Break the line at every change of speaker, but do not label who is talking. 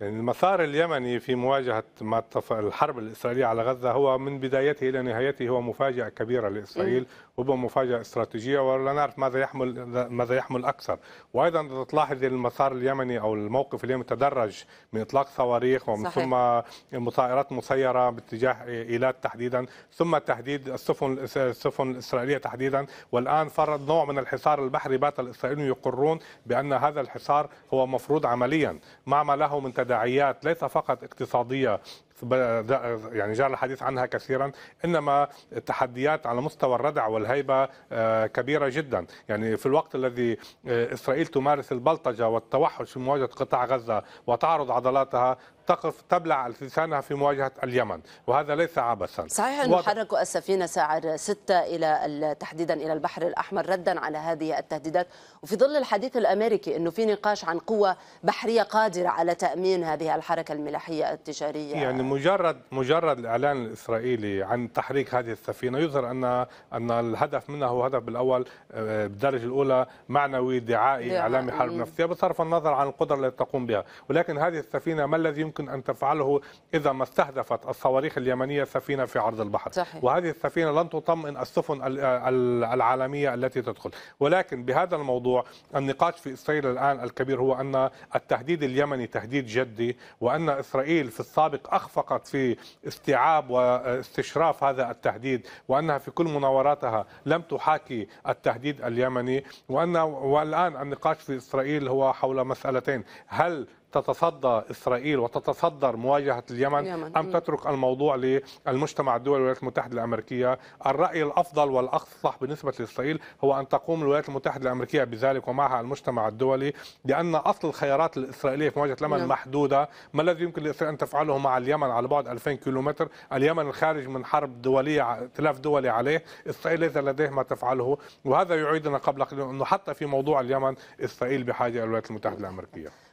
يعني المسار اليمني في مواجهة ما الحرب الإسرائيلية على غزة هو من بدايته إلى نهايته هو مفاجأة كبيرة لإسرائيل وهو مفاجأة استراتيجية ولا نعرف ماذا يحمل ماذا يحمل أكثر وأيضا إذا تلاحظ المسار اليمني أو الموقف اليمني تدرج من إطلاق صواريخ ومن صحيح. ثم طائرات مسيرة باتجاه إيلات تحديدا ثم تهديد السفن السفن الإسرائيلية تحديدا والآن فرض نوع من الحصار البحري بات الإسرائيليون يقرون بأن هذا الحصار هو مفروض عمليا مع ما له من تداعيات ليس فقط اقتصاديه يعني جرى الحديث عنها كثيرا انما التحديات على مستوى الردع والهيبه آه، كبيره جدا يعني في الوقت الذي آه، اسرائيل تمارس البلطجه والتوحش في مواجهه قطاع غزه وتعرض عضلاتها تقف تبلع لسانها في مواجهة اليمن وهذا ليس عبثا صحيح
أن حركوا السفينة ساعة 6 إلى تحديدا إلى البحر الأحمر ردا على هذه التهديدات وفي ظل الحديث الأمريكي أنه في نقاش عن قوة بحرية قادرة على تأمين هذه الحركة الملاحية التجارية يعني
مجرد مجرد الاعلان الاسرائيلي عن تحريك هذه السفينه يظهر ان ان الهدف منها هو هدف بالاول آه، بالدرجه الاولى معنوي دعائي, اعلامي حرب نفسيه بصرف النظر عن القدره التي تقوم بها، ولكن هذه السفينه ما الذي يمكن ان تفعله اذا ما استهدفت الصواريخ اليمنيه سفينه في عرض البحر؟ صحيح. وهذه السفينه لن تطمئن السفن العالميه التي تدخل، ولكن بهذا الموضوع النقاش في اسرائيل الان الكبير هو ان التهديد اليمني تهديد جدي وان اسرائيل في السابق اخفى فقط في استيعاب واستشراف هذا التهديد وأنها في كل مناوراتها لم تحاكي التهديد اليمني وأن والآن النقاش في إسرائيل هو حول مسألتين هل تتصدى إسرائيل وتتصدر مواجهة اليمن اليمن. أم تترك الموضوع للمجتمع الدولي والولايات المتحدة الأمريكية الرأي الأفضل والأصلح بالنسبة لإسرائيل هو أن تقوم الولايات المتحدة الأمريكية بذلك ومعها المجتمع الدولي لأن أصل الخيارات الإسرائيلية في مواجهة اليمن نعم. محدودة ما الذي يمكن لإسرائيل أن تفعله مع اليمن على بعد 2000 كيلومتر اليمن الخارج من حرب دولية ائتلاف دولي عليه إسرائيل ليس لديه ما تفعله وهذا يعيدنا قبل أنه حتى في موضوع اليمن إسرائيل بحاجة إلى الولايات المتحدة الأمريكية